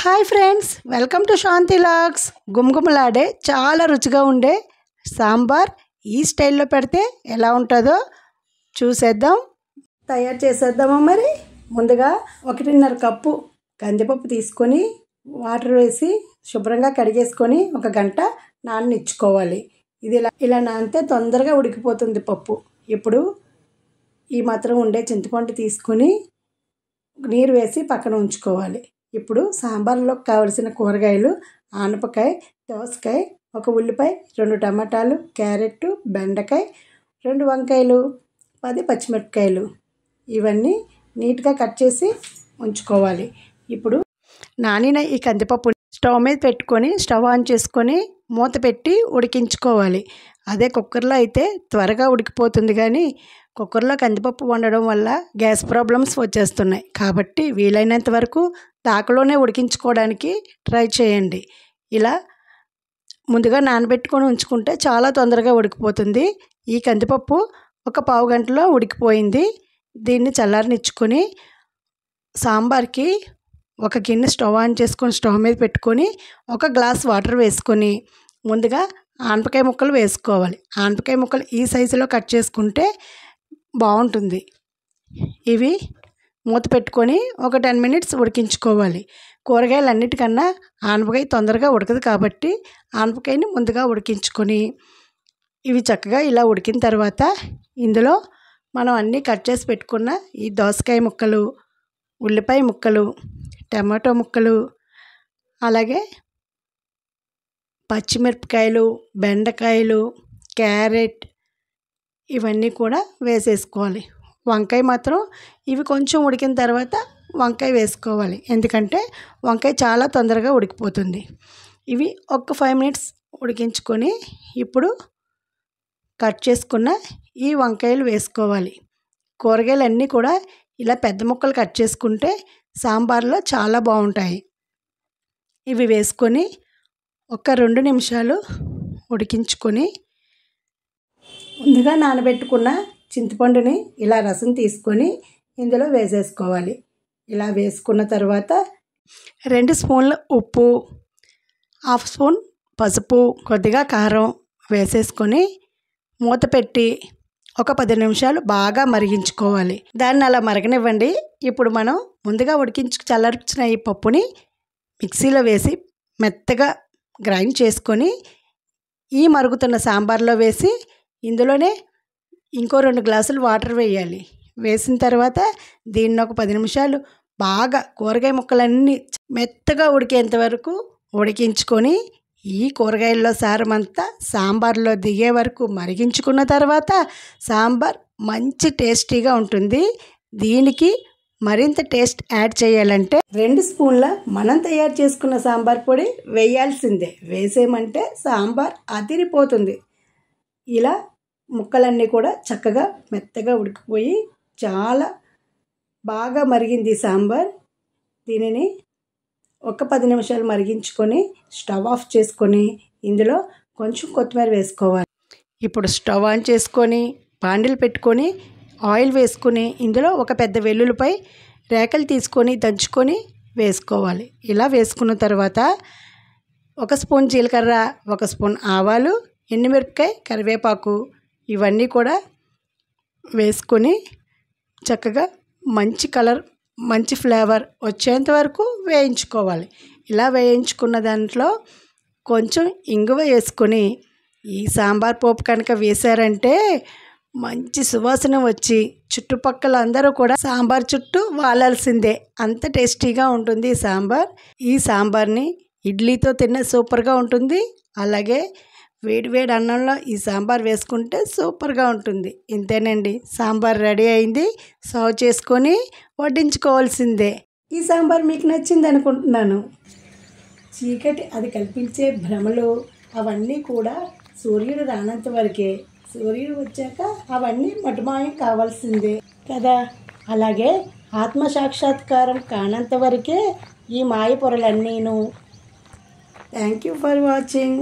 hi friends welcome to Shanti లాక్స్ గుమగుమలాడే చాలా రుచిగా ఉండే సాంబార్ ఈ స్టైల్లో పెడితే ఎలా ఉంటుందో చూసేద్దాం తయారు చేసేద్దామా మరి ముందుగా ఒకటిన్నర కప్పు కందిపప్పు తీసుకొని వాటర్ వేసి శుభ్రంగా కడిగేసుకొని ఒక గంట నాననిచ్చుకోవాలి ఇది ఇలా ఇలా నానితే తొందరగా ఉడికిపోతుంది పప్పు ఇప్పుడు ఈ మాత్రం ఉండే చింతపండు తీసుకొని నీరు వేసి పక్కన ఉంచుకోవాలి ఇప్పుడు సాంబార్లోకి కావలసిన కూరగాయలు ఆనపకాయ దోసకాయ ఒక ఉల్లిపాయ రెండు టమాటాలు క్యారెట్ బెండకాయ రెండు వంకాయలు పది పచ్చిమిరపకాయలు ఇవన్నీ నీట్గా కట్ చేసి ఉంచుకోవాలి ఇప్పుడు నానిన ఈ కందిపప్పు స్టవ్ మీద పెట్టుకొని స్టవ్ ఆన్ చేసుకొని మూత పెట్టి ఉడికించుకోవాలి అదే కుక్కర్లో అయితే త్వరగా ఉడికిపోతుంది కానీ కుక్కర్లో కందిపప్పు వండడం వల్ల గ్యాస్ ప్రాబ్లమ్స్ వచ్చేస్తున్నాయి కాబట్టి వీలైనంత వరకు దాకలోనే ఉడికించుకోవడానికి ట్రై చేయండి ఇలా ముందుగా నానబెట్టుకొని ఉంచుకుంటే చాలా తొందరగా ఉడికిపోతుంది ఈ కందిపప్పు ఒక పావు గంటలో ఉడికిపోయింది దీన్ని చల్లారనిచ్చుకొని సాంబార్కి ఒక గిన్నె స్టవ్ ఆన్ చేసుకొని స్టవ్ మీద పెట్టుకొని ఒక గ్లాస్ వాటర్ వేసుకొని ముందుగా ఆనపకాయ ముక్కలు వేసుకోవాలి ఆనపకాయ ముక్కలు ఈ సైజులో కట్ చేసుకుంటే బాగుంటుంది ఇవి మూత పెట్టుకొని ఒక టెన్ మినిట్స్ ఉడికించుకోవాలి కూరగాయలు అన్నిటికన్నా ఆనపకాయ తొందరగా ఉడకదు కాబట్టి ఆనపకాయని ముందుగా ఉడికించుకొని ఇవి చక్కగా ఇలా ఉడికిన తర్వాత ఇందులో మనం అన్నీ కట్ చేసి పెట్టుకున్న ఈ దోసకాయ ముక్కలు ఉల్లిపాయ ముక్కలు టమాటో ముక్కలు అలాగే పచ్చిమిరపకాయలు బెండకాయలు క్యారెట్ ఇవన్నీ కూడా వేసేసుకోవాలి వంకాయ మాత్రం ఇవి కొంచెం ఉడికిన తర్వాత వంకాయ వేసుకోవాలి ఎందుకంటే వంకాయ చాలా తొందరగా ఉడికిపోతుంది ఇవి ఒక్క ఫైవ్ మినిట్స్ ఉడికించుకొని ఇప్పుడు కట్ చేసుకున్న ఈ వంకాయలు వేసుకోవాలి కూరగాయలు అన్నీ కూడా ఇలా పెద్ద ముక్కలు కట్ చేసుకుంటే సాంబార్లో చాలా బాగుంటాయి ఇవి వేసుకొని ఒక రెండు నిమిషాలు ఉడికించుకొని ముందుగా నానబెట్టుకున్న చింతపండుని ఇలా రసం తీసుకొని ఇందులో వేసేసుకోవాలి ఇలా వేసుకున్న తర్వాత రెండు స్పూన్ల ఉప్పు హాఫ్ స్పూన్ పసుపు కొద్దిగా కారం వేసేసుకొని మూత పెట్టి ఒక పది నిమిషాలు బాగా మరిగించుకోవాలి దాన్ని అలా మరగనివ్వండి ఇప్పుడు మనం ముందుగా ఉడికించి చల్లార్చిన ఈ పప్పుని మిక్సీలో వేసి మెత్తగా గ్రైండ్ చేసుకొని ఈ మరుగుతున్న సాంబార్లో వేసి ఇందులోనే ఇంకో రెండు గ్లాసులు వాటర్ వేయాలి వేసిన తర్వాత దీన్ని ఒక పది నిమిషాలు బాగా కూరగాయ ముక్కలన్నీ మెత్తగా ఉడికేంత వరకు ఉడికించుకొని ఈ కూరగాయల్లో సారం అంతా సాంబార్లో దిగే వరకు మరిగించుకున్న తర్వాత సాంబార్ మంచి టేస్టీగా ఉంటుంది దీనికి మరింత టేస్ట్ యాడ్ చేయాలంటే రెండు స్పూన్ల మనం తయారు చేసుకున్న సాంబార్ పొడి వేయాల్సిందే వేసేమంటే సాంబార్ అదిరిపోతుంది ఇలా ముక్కలన్నీ కూడా చక్కగా మెత్తగా ఉడికిపోయి చాలా బాగా మరిగింది సాంబార్ దీనిని ఒక పది నిమిషాలు మరిగించుకొని స్టవ్ ఆఫ్ చేసుకొని ఇందులో కొంచెం కొత్తిమీర వేసుకోవాలి ఇప్పుడు స్టవ్ ఆన్ చేసుకొని పాండిలు పెట్టుకొని ఆయిల్ వేసుకొని ఇందులో ఒక పెద్ద వెల్లుల్లిపై రేకలు తీసుకొని దంచుకొని వేసుకోవాలి ఇలా వేసుకున్న తర్వాత ఒక స్పూన్ జీలకర్ర ఒక స్పూన్ ఆవాలు ఎండుమిరపకాయ కరివేపాకు ఇవన్నీ కూడా వేసుకొని చక్కగా మంచి కలర్ మంచి ఫ్లేవర్ వచ్చేంత వరకు వేయించుకోవాలి ఇలా వేయించుకున్న దాంట్లో కొంచెం ఇంగువ వేసుకొని ఈ సాంబార్ పోపు కనుక వేశారంటే మంచి సువాసన వచ్చి చుట్టుపక్కల అందరూ కూడా సాంబార్ చుట్టూ వాలాల్సిందే అంత టేస్టీగా ఉంటుంది ఈ సాంబార్ ఈ సాంబార్ని ఇడ్లీతో తిన్న సూపర్గా ఉంటుంది అలాగే వేడి వేడి అన్నంలో ఈ సాంబార్ వేసుకుంటే సూపర్గా ఉంటుంది ఇంతేనండి సాంబార్ రెడీ అయింది సర్వ్ చేసుకొని వడ్డించుకోవాల్సిందే ఈ సాంబార్ మీకు నచ్చింది అనుకుంటున్నాను చీకటి అది కల్పించే భ్రమలు అవన్నీ కూడా సూర్యుడు రానంత వరకే సూర్యుడు వచ్చాక అవన్నీ మటుమాయం కావాల్సిందే కదా అలాగే ఆత్మ సాక్షాత్కారం కానంత వరకే ఈ మాయ పొరలన్నీను థ్యాంక్ యూ ఫర్ వాచింగ్